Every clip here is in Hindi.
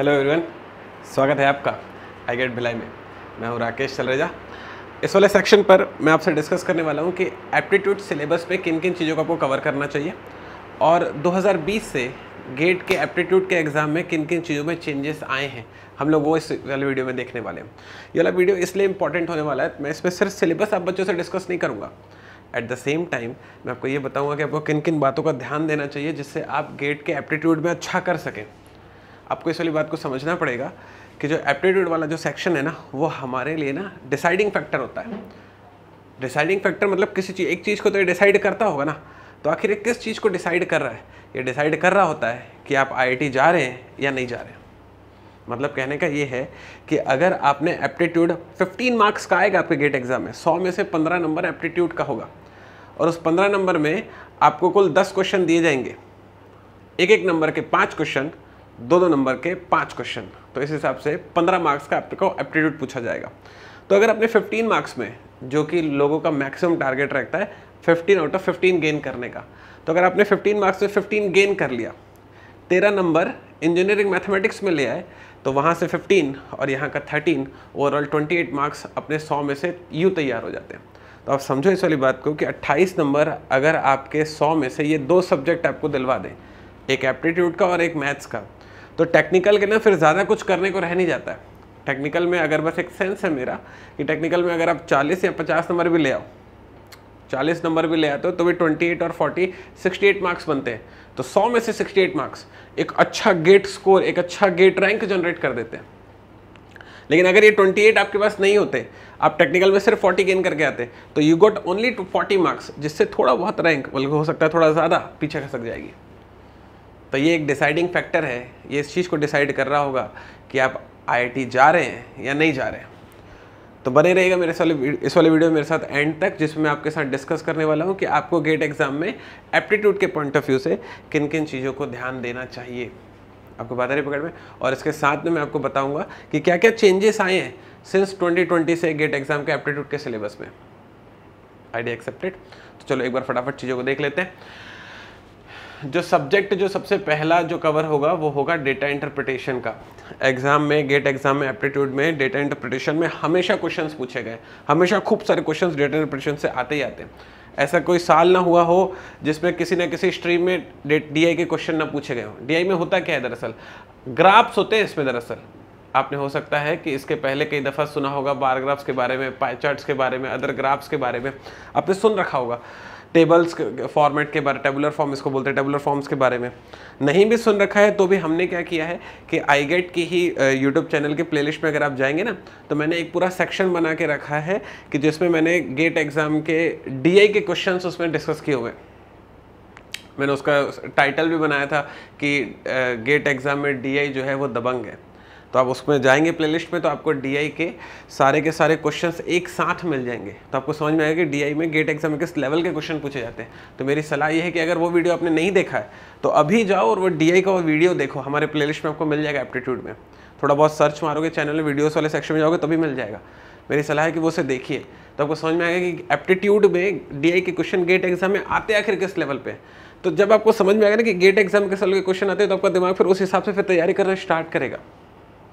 हेलो एवरीवन स्वागत है आपका आई गेट भिलाई में मैं हूँ राकेश सलरेजा इस वाले सेक्शन पर मैं आपसे डिस्कस करने वाला हूँ कि एप्टीट्यूड सिलेबस पे किन किन चीज़ों को आपको कवर करना चाहिए और 2020 से गेट के एप्टीट्यूड के एग्ज़ाम में किन किन चीज़ों में चेंजेस आए हैं हम लोग वो इस वाले वीडियो में देखने वाले हैं ये वाला वीडियो इसलिए इंपॉर्टेंट होने वाला है मैं इसमें सिर्फ सिलेबस आप बच्चों से डिस्कस नहीं करूँगा एट द सेम टाइम मैं आपको ये बताऊँगा कि आपको किन किन बातों का ध्यान देना चाहिए जिससे आप गेट के एप्टीट्यूड में अच्छा कर सकें आपको इस वाली बात को समझना पड़ेगा कि जो एप्टीट्यूड वाला जो सेक्शन है ना वो हमारे लिए ना डिसाइडिंग फैक्टर होता है डिसाइडिंग फैक्टर मतलब किसी चीज़ एक चीज़ को तो ये डिसाइड करता होगा ना तो आखिर किस चीज़ को डिसाइड कर रहा है ये डिसाइड कर रहा होता है कि आप आई जा रहे हैं या नहीं जा रहे हैं मतलब कहने का ये है कि अगर आपने एप्टीट्यूड 15 मार्क्स का आएगा आपके गेट एग्ज़ाम में 100 में से 15 नंबर एप्टीट्यूड का होगा और उस 15 नंबर में आपको कुल 10 क्वेश्चन दिए जाएंगे एक एक नंबर के पाँच क्वेश्चन दो दो नंबर के पाँच क्वेश्चन तो इस हिसाब से पंद्रह मार्क्स का आपको एप्टीट्यूड पूछा जाएगा तो अगर आपने फिफ्टीन मार्क्स में जो कि लोगों का मैक्सिमम टारगेट रहता है fifteen out of fifteen gain करने का तो अगर आपने फिफ्टीन मार्क्स में फिफ्टीन गेन कर लिया तेरह नंबर इंजीनियरिंग मैथमेटिक्स में ले आए तो वहाँ से 15 और यहाँ का 13 ओवरऑल 28 मार्क्स अपने 100 में से यू तैयार हो जाते हैं तो आप समझो इस वाली बात को कि 28 नंबर अगर आपके 100 में से ये दो सब्जेक्ट आपको दिलवा दें एक एप्टीट्यूड का और एक मैथ्स का तो टेक्निकल के ना फिर ज़्यादा कुछ करने को रह नहीं जाता है टेक्निकल में अगर बस एक सेंस है मेरा कि टेक्निकल में अगर आप 40 या 50 नंबर भी ले आओ 40 नंबर भी ले आते हो तो भी 28 और 40 68 मार्क्स बनते हैं तो 100 में से 68 मार्क्स एक अच्छा गेट स्कोर एक अच्छा गेट रैंक जनरेट कर देते हैं लेकिन अगर ये 28 आपके पास नहीं होते आप टेक्निकल में सिर्फ 40 गेन करके आते तो you got only to 40 marks जिससे थोड़ा बहुत रैंक बल्कि हो सकता है थोड़ा ज़्यादा पीछे खसक जाएगी तो ये एक डिसाइडिंग फैक्टर है ये इस चीज़ को डिसाइड कर रहा होगा कि आप आई जा रहे हैं या नहीं जा रहे हैं तो बने रहेगा मेरे वाले इस वाले वीडियो मेरे साथ एंड तक जिसमें मैं आपके साथ डिस्कस करने वाला हूँ कि आपको गेट एग्ज़ाम में एप्टीट्यूड के पॉइंट ऑफ व्यू से किन किन चीज़ों को ध्यान देना चाहिए आपको बता रही पकड़ में और इसके साथ में मैं आपको बताऊँगा कि क्या क्या चेंजेस आए हैं सिंस 2020 से गेट एग्ज़ाम के एप्टीट्यूड के सिलेबस में आइडिया एक्सेप्टेड तो चलो एक बार फटाफट चीज़ों को देख लेते हैं जो सब्जेक्ट जो सबसे पहला जो कवर होगा वो होगा डेटा इंटरप्रिटेशन का एग्ज़ाम में गेट एग्ज़ाम में एप्टीट्यूड में डेटा इंटरप्रिटेशन में हमेशा क्वेश्चंस पूछे गए हमेशा खूब सारे क्वेश्चंस डेटा इंटरप्रिटेशन से आते ही आते हैं ऐसा कोई साल ना हुआ हो जिसमें किसी ना किसी स्ट्रीम में डी के क्वेश्चन ना पूछे गए हो डी में होता क्या है दरअसल ग्राफ्स होते हैं इसमें दरअसल आपने हो सकता है कि इसके पहले कई दफ़ा सुना होगा बारग्राफ्स के बारे में पाई चार्ट्स के बारे में अदर ग्राफ्स के बारे में आपने सुन रखा होगा टेबल्स फॉर्मेट के बारे टेबुलर फॉर्म इसको बोलते हैं टेबुलर फॉर्म्स के बारे में नहीं भी सुन रखा है तो भी हमने क्या किया है कि आई गेट की ही यूट्यूब चैनल के प्लेलिस्ट में अगर आप जाएंगे ना तो मैंने एक पूरा सेक्शन बना के रखा है कि जिसमें मैंने गेट एग्ज़ाम के डी के क्वेश्चन उसमें डिस्कस किए हुए मैंने उसका टाइटल भी बनाया था कि गेट एग्ज़ाम में डी जो है वो दबंग है तो आप उसमें जाएंगे प्लेलिस्ट में तो आपको डीआई के सारे के सारे क्वेश्चंस एक साथ मिल जाएंगे तो आपको समझ में आएगा कि डीआई में गेट एग्जाम में किस लेवल के क्वेश्चन पूछे जाते हैं तो मेरी सलाह ये है कि अगर वो वीडियो आपने नहीं देखा है तो अभी जाओ और वो डी का वो वीडियो देखो हमारे प्ले में आपको मिल जाएगा एप्टीट्यूड में थोड़ा बहुत सर्च मारोगे चैनल में वीडियोस वाले सेक्शन में जाओगे तभी मिल जाएगा मेरी सलाह है कि वो उसे देखिए तो आपको समझ में आएगा कि एप्टीट्यूड में डीआई के क्वेश्चन गेट एग्जाम में आते आखिर किस लेवल पे तो जब आपको समझ में आएगा ना कि गेट एग्जाम किस लेवल के क्वेश्चन आते हैं तो आपका दिमाग फिर उस हिसाब से फिर तैयारी करना स्टार्ट करेगा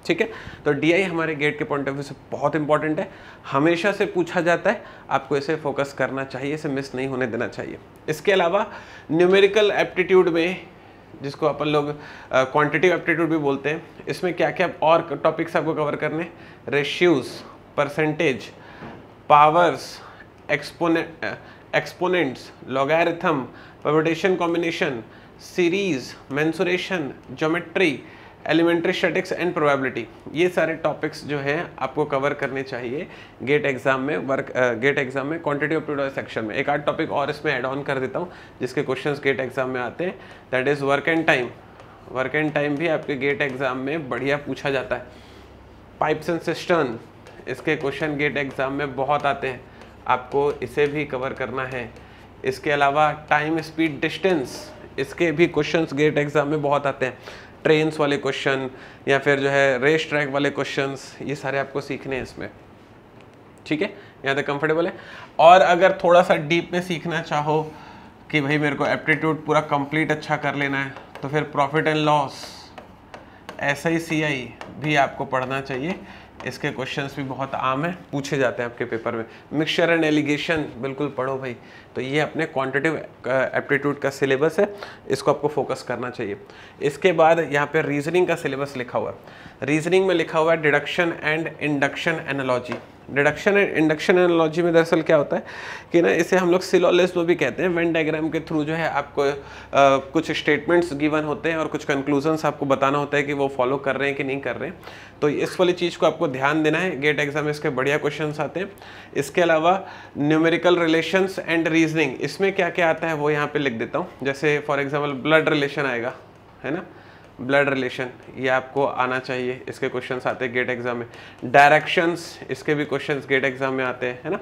ठीक है तो डीआई हमारे गेट के पॉइंट ऑफ व्यू से बहुत इंपॉर्टेंट है हमेशा से पूछा जाता है आपको इसे फोकस करना चाहिए इसे मिस नहीं होने देना चाहिए इसके अलावा न्यूमेरिकल एप्टीट्यूड में जिसको अपन लोग क्वांटिटिव एप्टीट्यूड भी बोलते हैं इसमें क्या क्या और टॉपिक्स आपको कवर करने ratios percentage powers expon exponents logarithm permutation combination series mensuration geometry elementary statistics and probability ये सारे टॉपिक्स जो हैं आपको कवर करने चाहिए गेट एग्जाम में वर्क गेट एग्जाम में क्वांटिटी ऑफ टू सेक्शन में एक आठ टॉपिक और इसमें एड ऑन कर देता हूँ जिसके क्वेश्चन गेट एग्जाम में आते हैं that is work and time work and time भी आपके गेट एग्जाम में बढ़िया पूछा जाता है पाइप्स एंड सिस्टर्न इसके क्वेश्चन गेट एग्ज़ाम में बहुत आते हैं आपको इसे भी कवर करना है इसके अलावा टाइम स्पीड डिस्टेंस इसके भी क्वेश्चंस गेट एग्ज़ाम में बहुत आते हैं ट्रेन्स वाले क्वेश्चन या फिर जो है रेस ट्रैक वाले क्वेश्चन ये सारे आपको सीखने हैं इसमें ठीक है यहाँ तक कंफर्टेबल है और अगर थोड़ा सा डीप में सीखना चाहो कि भाई मेरे को एप्टीट्यूड पूरा कंप्लीट अच्छा कर लेना है तो फिर profit and loss S I C I भी आपको पढ़ना चाहिए इसके क्वेश्चंस भी बहुत आम हैं पूछे जाते हैं आपके पेपर में मिक्सचर एंड एलिगेशन बिल्कुल पढ़ो भाई तो ये अपने क्वांटिटिव एप्टीट्यूड का सिलेबस है इसको आपको फोकस करना चाहिए इसके बाद यहाँ पे रीजनिंग का सिलेबस लिखा हुआ है रीजनिंग में लिखा हुआ है deduction and induction analogy deduction and induction analogy में दरअसल क्या होता है कि ना इसे हम लोग वो भी कहते हैं वेन डायग्राम के थ्रू जो है आपको आ, कुछ स्टेटमेंट्स गिवन होते हैं और कुछ कंक्लूजन्स आपको बताना होता है कि वो फॉलो कर रहे हैं कि नहीं कर रहे हैं तो इस वाली चीज़ को आपको ध्यान देना है गेट एग्जाम में इसके बढ़िया क्वेश्चन आते हैं इसके अलावा न्यूमेरिकल रिलेशंस एंड रीजनिंग इसमें क्या क्या आता है वो यहाँ पर लिख देता हूँ जैसे फॉर एग्जाम्पल ब्लड रिलेशन आएगा है ना ब्लड रिलेशन ये आपको आना चाहिए इसके क्वेश्चंस आते हैं गेट एग्जाम में डायरेक्शंस इसके भी क्वेश्चंस गेट एग्जाम में आते हैं है ना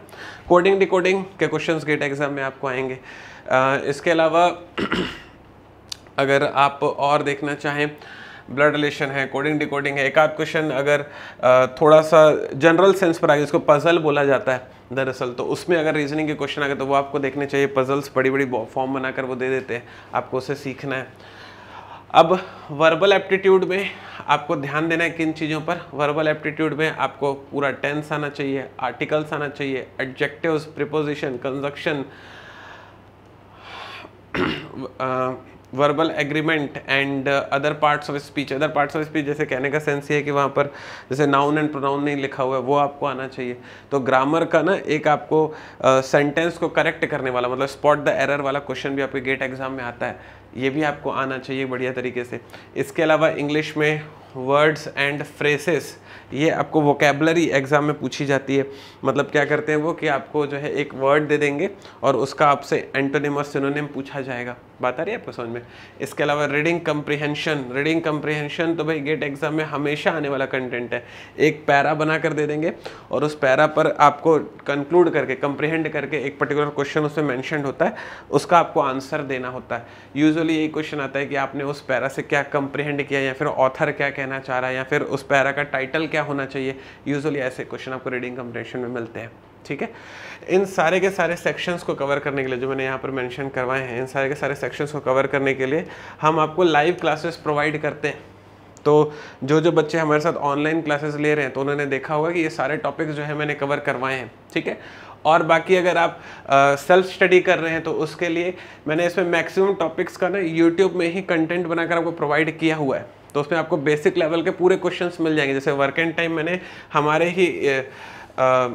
कोडिंग डिकोडिंग के क्वेश्चंस गेट एग्जाम में आपको आएंगे आ, इसके अलावा अगर आप और देखना चाहें ब्लड रिलेशन है कोडिंग डिकोडिंग है एक आध क्वेश्चन अगर आ, थोड़ा सा जनरल सेंस पर आ गया जिसको पजल बोला जाता है दरअसल तो उसमें अगर रीजनिंग के क्वेश्चन आ गए तो वो आपको देखने चाहिए पजल्स बड़ी बड़ी फॉर्म बनाकर वो दे देते हैं आपको उसे सीखना है अब वर्बल एप्टीट्यूड में आपको ध्यान देना है किन चीज़ों पर वर्बल एप्टीट्यूड में आपको पूरा टेंस आना चाहिए आर्टिकल्स आना चाहिए adjectives preposition conjunction verbal agreement and other parts of speech other parts of speech जैसे कहने का सेंस ये है कि वहाँ पर जैसे नाउन एंड प्रोनाउन नहीं लिखा हुआ है वो आपको आना चाहिए तो ग्रामर का ना एक आपको सेंटेंस uh, को करेक्ट करने वाला मतलब स्पॉट द एरर वाला क्वेश्चन भी आपके गेट एग्जाम में आता है ये भी आपको आना चाहिए बढ़िया तरीके से इसके अलावा इंग्लिश में वर्ड्स एंड फ्रेसेस ये आपको वोकेबलरी एग्ज़ाम में पूछी जाती है मतलब क्या करते हैं वो कि आपको जो है एक वर्ड दे देंगे और उसका आपसे एंटोनिम और सिनोनिम पूछा जाएगा बात आ रही है आपको समझ में इसके अलावा रीडिंग कम्प्रीहेंशन रीडिंग कम्प्रीहेंशन तो भाई गेट एग्ज़ाम में हमेशा आने वाला कंटेंट है एक पैरा बना कर दे देंगे और उस पैरा पर आपको कंक्लूड करके कंप्रिहेंड करके एक पर्टिकुलर क्वेश्चन उसमें मैंशन होता है उसका आपको आंसर देना होता है यूजल यूजुअली यही क्वेश्चन आता है कि आपने उस पैरा से क्या कंप्रहेंड किया या फिर ऑथर क्या कहना चाह रहा है या फिर उस पैरा का टाइटल क्या होना चाहिए यूजुअली ऐसे क्वेश्चन आपको रीडिंग कंप्रहेंशन में मिलते हैं ठीक है इन सारे के सारे सेक्शंस को कवर करने के लिए जो मैंने यहाँ पर मैंशन करवाए हैं इन सारे के सारे सेक्शंस को कवर करने के लिए हम आपको लाइव क्लासेस प्रोवाइड करते हैं तो जो जो बच्चे हमारे साथ ऑनलाइन क्लासेस ले रहे हैं तो उन्होंने देखा होगा कि ये सारे टॉपिक्स जो है मैंने कवर करवाए हैं ठीक है और बाकी अगर आप सेल्फ स्टडी कर रहे हैं तो उसके लिए मैंने इसमें मैक्सिमम टॉपिक्स का ना यूट्यूब में ही कंटेंट बनाकर आपको प्रोवाइड किया हुआ है तो उसमें आपको बेसिक लेवल के पूरे क्वेश्चंस मिल जाएंगे जैसे वर्क एंड टाइम मैंने हमारे ही ah, ah,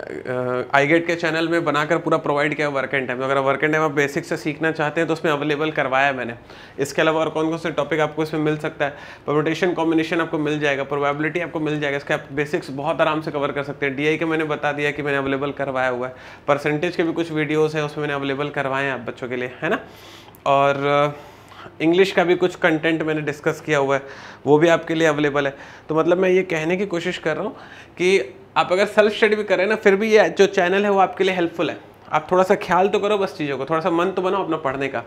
I uh, GATE के चैनल में बनाकर पूरा प्रोवाइड किया वर्क एंड टाइम अगर वर्क एंड टाइम आप बेसिक से सीखना चाहते हैं तो उसमें अवेलेबल करवाया मैंने इसके अलावा और कौन कौन से टॉपिक आपको इसमें मिल सकता है परमोटेशन कॉम्बिनेशन आपको मिल जाएगा प्रोबेबिलिटी आपको मिल जाएगा इसके आप बेसिक्स बहुत आराम से कवर कर सकते हैं डी के मैंने बता दिया कि मैंने अवेलेबल करवाया हुआ है परसेंटेज के भी कुछ वीडियोज़ हैं उसमें मैंने अवेलेबल करवाए हैं आप बच्चों के लिए है ना और इंग्लिश uh, का भी कुछ कंटेंट मैंने डिस्कस किया हुआ है वो भी आपके लिए अवेलेबल है तो मतलब मैं ये कहने की कोशिश कर रहा हूँ कि आप अगर सेल्फ स्टडी भी करें ना फिर भी ये जो चैनल है वो आपके लिए हेल्पफुल है आप थोड़ा सा ख्याल तो करो बस चीज़ों को थोड़ा सा मन तो बनाओ अपना पढ़ने का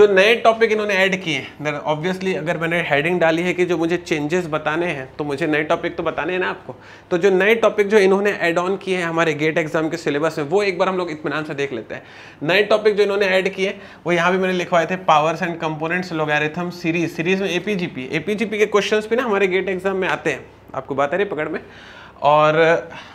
जो नए टॉपिक इन्होंने ऐड किए हैं ऑब्वियसली अगर मैंने हेडिंग डाली है कि जो मुझे चेंजेस बताने हैं तो मुझे नए टॉपिक तो बताने हैं ना आपको तो जो नए टॉपिक जो इन्होंने ऐड ऑन किए हैं हमारे गेट एग्जाम के सिलेबस में वो एक बार हम लोग इतमान से देख लेते हैं नए टॉपिक जो इन्होंने ऐड किए वो यहाँ भी मैंने लिखवाए थे powers and components log series series में ए पी के क्वेश्चन भी ना हमारे गेट एग्जाम में आते हैं आपको बात रही पकड़ में और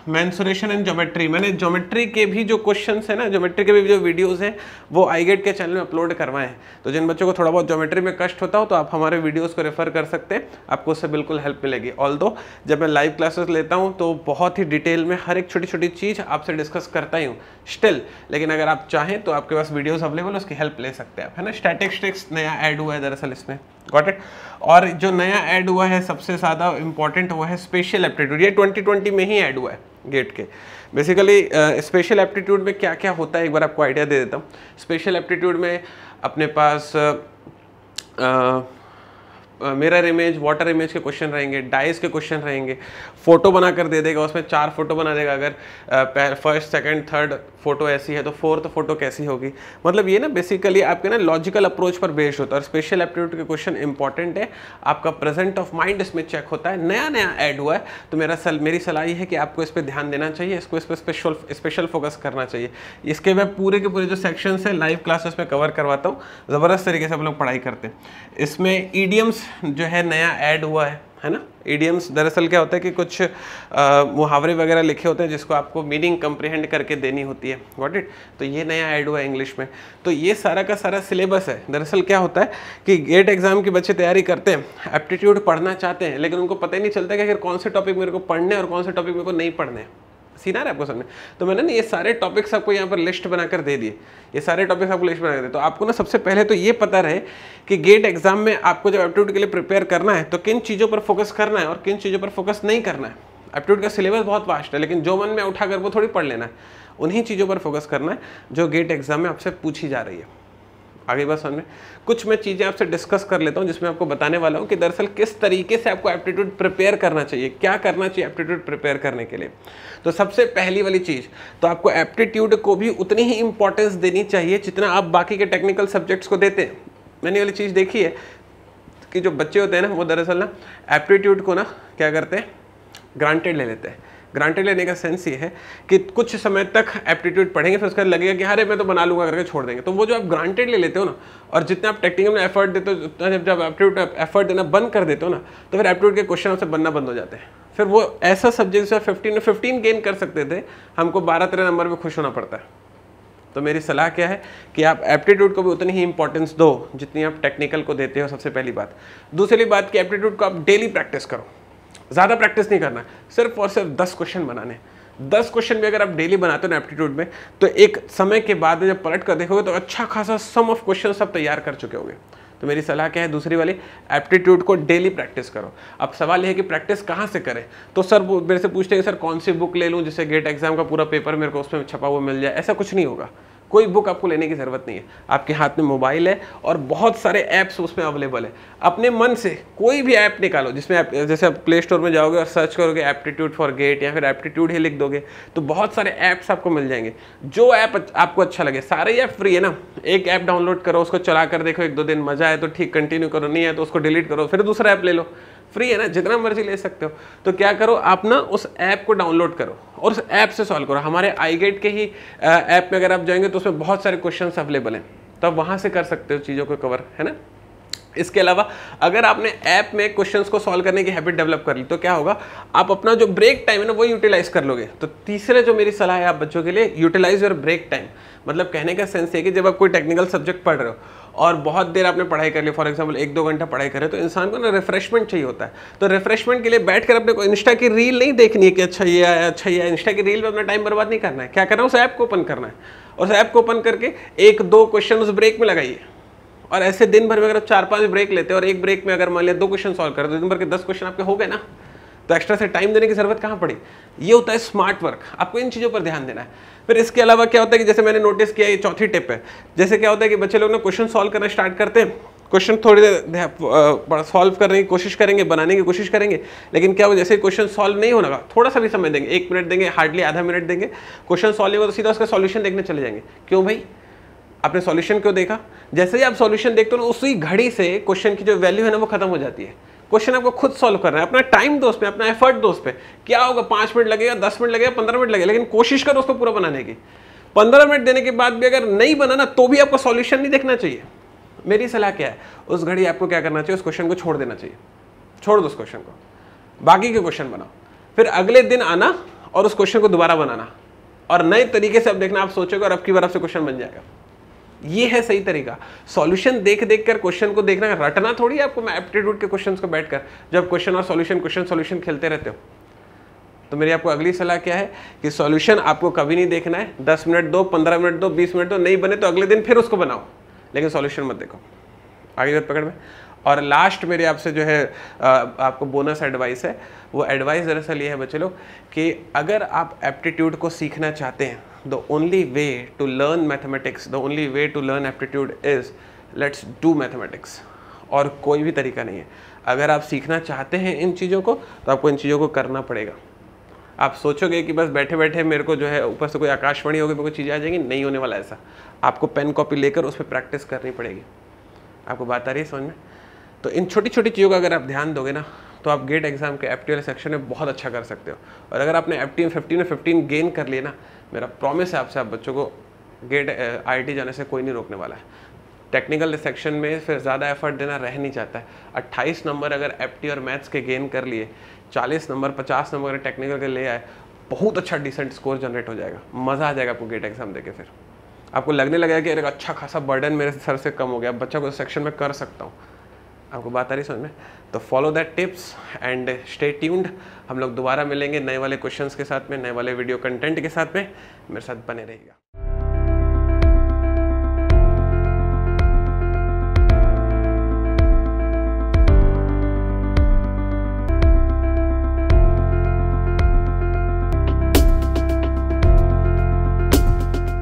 मैंसुरेशन एंड जोमेट्री मैंने जोमेट्री के भी जो क्वेश्चन है ना जोमेट्री के भी जो वीडियोज़ हैं वो आई गेट के चैनल में अपलोड करवाए हैं तो जिन बच्चों को थोड़ा बहुत जोमेट्री में कष्ट होता हो तो आप हमारे वीडियोज़ को रेफ़र कर सकते हैं आपको उससे बिल्कुल हेल्प मिलेगी ऑल जब मैं लाइव क्लासेस लेता हूँ तो बहुत ही डिटेल में हर एक छोटी छोटी चीज़ आपसे डिस्कस करता ही हूँ स्टिल लेकिन अगर आप चाहें तो आपके पास वीडियोज़ अवेलेबल उसकी हेल्प ले सकते हैं आप है ना स्टैटिक्स नया ऐड हुआ है दरअसल इसमें गॉट इट और जो नया ऐड हुआ है सबसे ज़्यादा इंपॉर्टेंट हुआ है स्पेशल एप्टीट्यूड ये 2020 में ही ऐड हुआ है गेट के बेसिकली स्पेशल एप्टीट्यूड में क्या क्या होता है एक बार आपको आइडिया दे देता हूँ स्पेशल एप्टीट्यूड में अपने पास uh, mirror image water image के क्वेश्चन रहेंगे डाइस के क्वेश्चन रहेंगे फ़ोटो बना कर दे देगा उसमें चार फोटो बना देगा अगर फर्स्ट सेकंड थर्ड फोटो ऐसी है तो फोर्थ फोटो कैसी होगी मतलब ये ना बेसिकली आपके ना लॉजिकल अप्रोच पर बेस्ड होता है और स्पेशल एप्टीट्यूड के क्वेश्चन इंपॉर्टेंट है आपका प्रेजेंट ऑफ माइंड इसमें चेक होता है नया नया ऐड हुआ है तो मेरा सल मेरी सलाह ये है कि आपको इस पर ध्यान देना चाहिए इसको इस पर स्पेशल स्पेशल फोकस करना चाहिए इसके मैं पूरे के पूरे जो सेक्शन है लाइव क्लासेस में कवर करवाता हूँ ज़बरदस्त तरीके से हम लोग पढ़ाई करते हैं इसमें ईडियम्स जो है नया ऐड हुआ है है ना ईडियम्स दरअसल क्या होता है कि कुछ मुहावरे वगैरह लिखे होते हैं जिसको आपको मीनिंग कंप्रिहेंड करके देनी होती है वॉट इट तो ये नया ऐड हुआ है इंग्लिश में तो ये सारा का सारा सिलेबस है दरअसल क्या होता है कि गेट एग्ज़ाम के बच्चे तैयारी करते हैं एप्टीट्यूड पढ़ना चाहते हैं लेकिन उनको पता ही नहीं चलता कि आखिर कौन से टॉपिक मेरे को पढ़ने और कौन से टॉपिक मेरे को नहीं पढ़ने हैं सीन आ रहा है आपको सामने तो मैंने ना ये सारे टॉपिक्स आपको यहाँ पर लिस्ट बनाकर दे दिए ये सारे टॉपिक्स आपको लिस्ट बनाकर दे तो आपको ना सबसे पहले तो ये पता रहे कि गेट एग्जाम में आपको जब एप्टीट्यूड के लिए प्रिपेयर करना है तो किन चीज़ों पर फोकस करना है और किन चीज़ों पर फोकस नहीं करना है एप्टीट्यूड का सिलेबस बहुत वास्ट है लेकिन जो मन में उठा कर वो थोड़ी पढ़ लेना है उन्हीं चीज़ों पर फोकस करना है जो गेट एग्जाम में आपसे पूछी जा रही है आगे बात समझ में कुछ मैं चीज़ें आपसे डिस्कस कर लेता हूँ जिसमें आपको बताने वाला हूँ कि दरअसल किस तरीके से आपको एप्टीट्यूड प्रिपेयर करना चाहिए क्या करना चाहिए एप्टीट्यूड प्रिपेयर करने के लिए तो सबसे पहली वाली चीज़ तो आपको एप्टीट्यूड को भी उतनी ही इंपॉर्टेंस देनी चाहिए जितना आप बाकी के टेक्निकल सब्जेक्ट्स को देते हैं मैंने वाली चीज़ देखी है कि जो बच्चे होते हैं ना वो दरअसल ना एप्टीट्यूड को ना क्या करते हैं ग्रांटेड ले लेते हैं ग्रांटेड लेने का सेंस ये है कि कुछ समय तक एप्टीट्यूड पढ़ेंगे फिर उसका लगेगा कि अरे मैं तो बना लूंगा करके छोड़ देंगे तो वो जो आप ग्रांटेड ले लेते हो ना और जितना आप टेक्निकल में एफर्ट देते हो जब जब एप्टीट्यूड एफर्ट देना बंद कर देते हो ना तो फिर एप्टीट्यूड के क्वेश्चन आपसे बनना बंद हो जाते हैं फिर वो ऐसा सब्जेक्ट जो फिफ्टीन फिफ्टीन गेन कर सकते थे हमको बारह तेरह नंबर पर खुश होना पड़ता है तो मेरी सलाह क्या है कि आप एप्टीट्यूड को भी उतनी ही इंपॉर्टेंस दो जितनी आप टेक्निकल को देते हो सबसे पहली बात दूसरी बात कि एप्टीट्यूड को आप डेली प्रैक्टिस करो ज़्यादा प्रैक्टिस नहीं करना सिर्फ और सिर्फ दस क्वेश्चन बनाने दस क्वेश्चन भी अगर आप डेली बनाते हो ना एप्टीट्यूड में तो एक समय के बाद जब पलट कर देखोगे तो अच्छा खासा सम ऑफ क्वेश्चन सब तैयार कर चुके होंगे तो मेरी सलाह क्या है दूसरी वाली एप्टीट्यूड को डेली प्रैक्टिस करो अब सवाल यह है कि प्रैक्टिस कहाँ से करें तो सर मेरे से पूछते हैं सर कौन सी बुक ले लूँ जिससे गेट एग्जाम का पूरा पेपर मेरे को उसमें छपा हुआ मिल जाए ऐसा कुछ नहीं होगा कोई बुक आपको लेने की ज़रूरत नहीं है आपके हाथ में मोबाइल है और बहुत सारे ऐप्स उसमें अवेलेबल है अपने मन से कोई भी ऐप निकालो जिसमें आप जैसे आप प्ले स्टोर में जाओगे और सर्च करोगे एप्टीट्यूड फॉर गेट या फिर एप्टीट्यूड ही लिख दोगे तो बहुत सारे ऐप्स आपको मिल जाएंगे जो ऐप आपको अच्छा लगे सारे ऐप फ्री है ना एक ऐप डाउनलोड करो उसको चला कर देखो एक दो दिन मज़ा आए तो ठीक कंटिन्यू करो नहीं है तो उसको डिलीट करो फिर दूसरा ऐप ले लो फ्री है ना जितना मर्जी ले सकते हो तो क्या करो आप ना उस ऐप को डाउनलोड करो और उस ऐप से सॉल्व करो हमारे आई गेट के ही ऐप में अगर आप जाएंगे तो उसमें बहुत सारे क्वेश्चन अवेलेबल हैं तो आप वहाँ से कर सकते हो चीज़ों को कवर है ना इसके अलावा अगर आपने ऐप में क्वेश्चंस को सॉल्व करने की हैबिट डेवलप कर ली तो क्या होगा आप अपना जो ब्रेक टाइम है ना वो यूटिलाइज कर लोगे तो तीसरे जो मेरी सलाह है आप बच्चों के लिए यूटिलाइज योर ब्रेक टाइम मतलब कहने का सेंस है कि जब आप कोई टेक्निकल सब्जेक्ट पढ़ रहे हो और बहुत देर आपने पढ़ाई कर ली फॉर एग्जाम्पल एक दो घंटा पढ़ाई करे तो इंसान को ना रिफ्रेशमेंट चाहिए होता है तो रिफ्रेशमेंट के लिए बैठ कर अपने को इंस्टा की रील नहीं देखनी है कि अच्छा ये है अच्छा ये है इंस्टा की रील में अपना टाइम बर्बाद नहीं करना है क्या करना है उस ऐप को ओपन करना है और उस ऐप को ओपन करके एक दो क्वेश्चन उस ब्रेक में लगाइए और ऐसे दिन भर में अगर आप चार पाँच ब्रेक लेते हैं और एक ब्रेक में अगर मान लिया दो क्वेश्चन सॉल्व करें तो दिन भर के दस क्वेश्चन आपके हो गए ना तो एक्स्ट्रा से टाइम देने की ज़रूरत कहाँ पड़ी ये होता है स्मार्ट वर्क आपको इन चीज़ों पर ध्यान देना है फिर इसके अलावा क्या होता है कि जैसे मैंने नोटिस किया ये चौथी टिप है जैसे क्या होता है कि बच्चे लोग ना क्वेश्चन सॉल्व करना स्टार्ट करते हैं क्वेश्चन थोड़ी देर सॉल्व करने की कोशिश करेंगे बनाने की कोशिश करेंगे लेकिन क्या वो जैसे क्वेश्चन सॉल्व नहीं का थोड़ा सा भी समय देंगे एक मिनट देंगे हार्डली आधा मिनट देंगे क्वेश्चन सॉल्व होगा तो सीधा उसका सॉल्यूशन देखने चले जाएंगे क्यों भाई आपने सॉल्यूशन क्यों देखा जैसे ही आप सॉल्यूशन देखते हो उसी घड़ी से क्वेश्चन की जो वैल्यू है ना वो खत्म हो जाती है क्वेश्चन आपको खुद सॉल्व करना है अपना टाइम दो उस पर अपना एफर्ट दो उस पर क्या होगा पांच मिनट लगेगा दस मिनट लगेगा पंद्रह मिनट लगेगा लेकिन कोशिश करो उसको पूरा बनाने की पंद्रह मिनट देने के बाद भी अगर नहीं बना ना तो भी आपको सॉल्यूशन नहीं देखना चाहिए मेरी सलाह क्या है उस घड़ी आपको क्या करना चाहिए उस क्वेश्चन को छोड़ देना चाहिए छोड़ दो उस क्वेश्चन को बाकी के क्वेश्चन बनाओ फिर अगले दिन आना और उस क्वेश्चन को दोबारा बनाना और नए तरीके से अब देखना आप सोचोगे और अब की बार आपसे क्वेश्चन बन जाएगा ये है सही तरीका सॉल्यूशन देख देख कर क्वेश्चन को देखना रटना थोड़ी है आपको मैं एप्टीट्यूड के क्वेश्चन को बैठ कर जब क्वेश्चन और सॉल्यूशन क्वेश्चन सॉल्यूशन खेलते रहते हो तो मेरी आपको अगली सलाह क्या है कि सॉल्यूशन आपको कभी नहीं देखना है दस मिनट दो पंद्रह मिनट दो बीस मिनट दो नहीं बने तो अगले दिन फिर उसको बनाओ लेकिन सॉल्यूशन मत देखो आगे बात पकड़ में और लास्ट मेरे आपसे जो है आपको बोनस एडवाइस है वो एडवाइस दरअसल ये है बच्चे लोग कि अगर आप एप्टीट्यूड को सीखना चाहते हैं the only way to learn mathematics, the only way to learn aptitude is let's do mathematics. और कोई भी तरीका नहीं है अगर आप सीखना चाहते हैं इन चीज़ों को तो आपको इन चीज़ों को करना पड़ेगा आप सोचोगे कि बस बैठे बैठे मेरे को जो है ऊपर से कोई आकाशवाणी होगी मेरे को चीज़ें आ जाएंगी नहीं होने वाला ऐसा आपको पेन कॉपी लेकर उस पर प्रैक्टिस करनी पड़ेगी आपको बात आ रही है समझ में तो इन छोटी छोटी चीज़ों का अगर आप ध्यान दोगे ना तो आप गेट एग्जाम e के एफ सेक्शन में बहुत अच्छा कर सकते हो और अगर आपने एफ टी में फिफ्टीन में फिफ्टीन गेन कर लिए ना मेरा प्रॉमिस है आपसे आप बच्चों को गेट आई जाने से कोई नहीं रोकने वाला है टेक्निकल सेक्शन में फिर ज़्यादा एफर्ट देना रह नहीं जाता है अट्ठाईस नंबर अगर एप्टी और मैथ्स के गेन कर लिए चालीस नंबर पचास नंबर अगर टेक्निकल के ले आए बहुत अच्छा डिसेंट स्कोर जनरेट हो जाएगा मज़ा आ जाएगा आपको गेट एग्जाम देके फिर आपको लगने लगेगा कि अरे अच्छा खासा बर्डन मेरे सर से कम हो गया बच्चा को सेक्शन में कर सकता हूँ आपको बात आ रही समझ में तो follow that tips and stay tuned हम लोग दोबारा मिलेंगे नए वाले क्वेश्चंस के साथ में नए वाले वीडियो कंटेंट के साथ में मेरे साथ बने रहिएगा